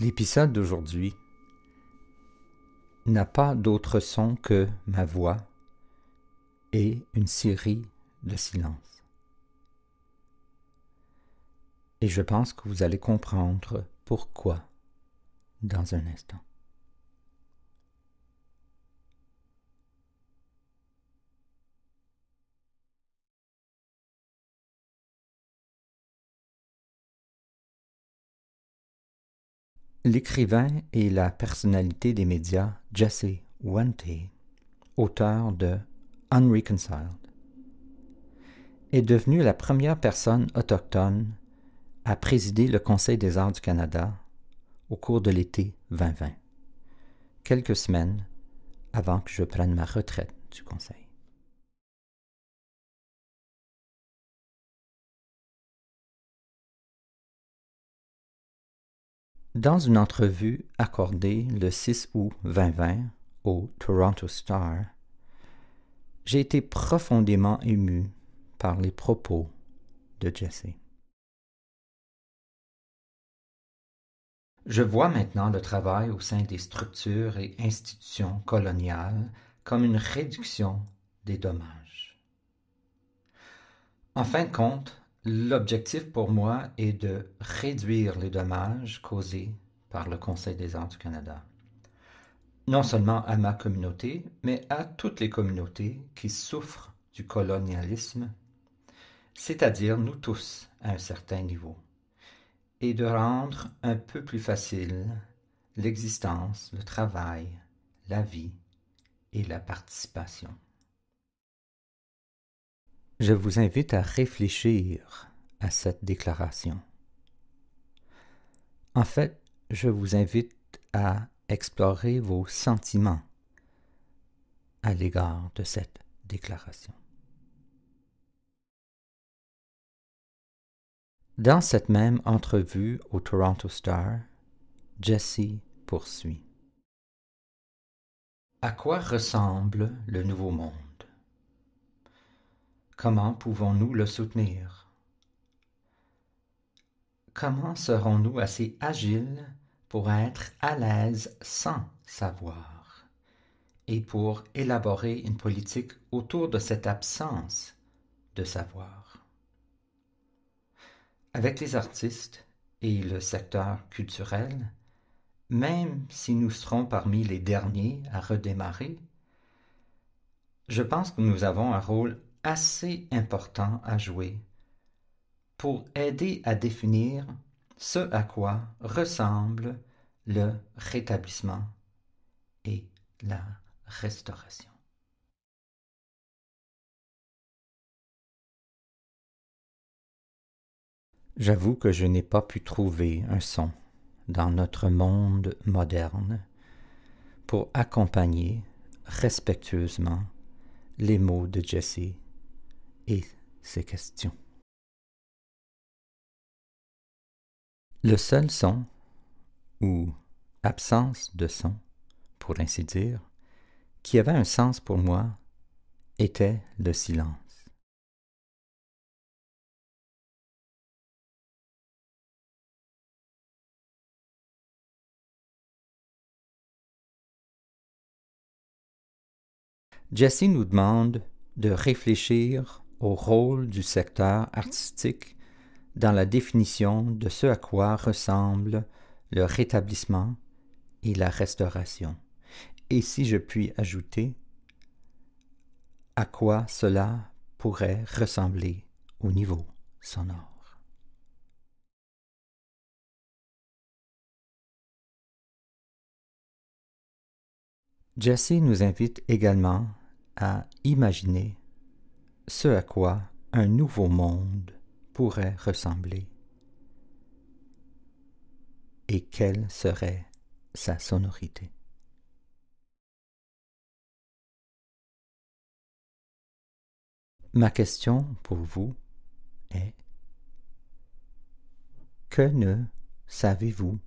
L'épisode d'aujourd'hui n'a pas d'autre son que ma voix et une série de silences. Et je pense que vous allez comprendre pourquoi dans un instant. L'écrivain et la personnalité des médias Jesse Wente, auteur de Unreconciled, est devenu la première personne autochtone à présider le Conseil des arts du Canada au cours de l'été 2020, quelques semaines avant que je prenne ma retraite du Conseil. Dans une entrevue accordée le 6 août 2020 au Toronto Star, j'ai été profondément ému par les propos de Jesse. Je vois maintenant le travail au sein des structures et institutions coloniales comme une réduction des dommages. En fin de compte, L'objectif pour moi est de réduire les dommages causés par le Conseil des arts du Canada, non seulement à ma communauté, mais à toutes les communautés qui souffrent du colonialisme, c'est-à-dire nous tous à un certain niveau, et de rendre un peu plus facile l'existence, le travail, la vie et la participation. Je vous invite à réfléchir à cette déclaration. En fait, je vous invite à explorer vos sentiments à l'égard de cette déclaration. Dans cette même entrevue au Toronto Star, Jesse poursuit. À quoi ressemble le nouveau monde Comment pouvons-nous le soutenir Comment serons-nous assez agiles pour être à l'aise sans savoir et pour élaborer une politique autour de cette absence de savoir Avec les artistes et le secteur culturel, même si nous serons parmi les derniers à redémarrer, je pense que nous avons un rôle assez important à jouer pour aider à définir ce à quoi ressemble le rétablissement et la restauration. J'avoue que je n'ai pas pu trouver un son dans notre monde moderne pour accompagner respectueusement les mots de Jesse et ses questions. Le seul son, ou absence de son, pour ainsi dire, qui avait un sens pour moi, était le silence. Jesse nous demande de réfléchir au rôle du secteur artistique dans la définition de ce à quoi ressemble le rétablissement et la restauration. Et si je puis ajouter, à quoi cela pourrait ressembler au niveau sonore. Jesse nous invite également à imaginer ce à quoi un nouveau monde pourrait ressembler et quelle serait sa sonorité. Ma question pour vous est que ne savez-vous